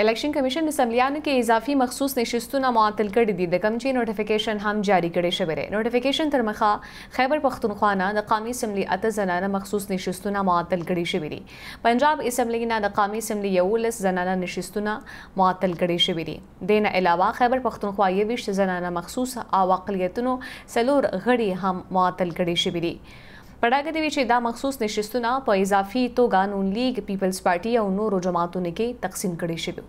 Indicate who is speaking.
Speaker 1: الیکشن کمیشن اسمبلیانو کې اضافي مخصوص نشستونه معطل کړي دي د کمچې نوټیفیکیشن هم جاری کړي شوی دی نوټیفیکیشن تر مخه خیبر پختونخوا نه د قومي اسمبلی اته زنانه مخصوص نشستونه معطل کړي شوی دي پنجاب اسمبلی نه د قومي اسمبلی یولس زنانه نشستونه معطل کړي شوی دي د نه علاوه خیبر پختونخوا یې وشت زنانه مخصوص او اقلیتونو سلور غړي هم معطل کړي شوی دي په ډاګه دی چې دا مخصوص نشستونه په اضافي توګه نون لیگ پیپلز پارټي او نورو جماعتونو کې تقسیم کړي شوی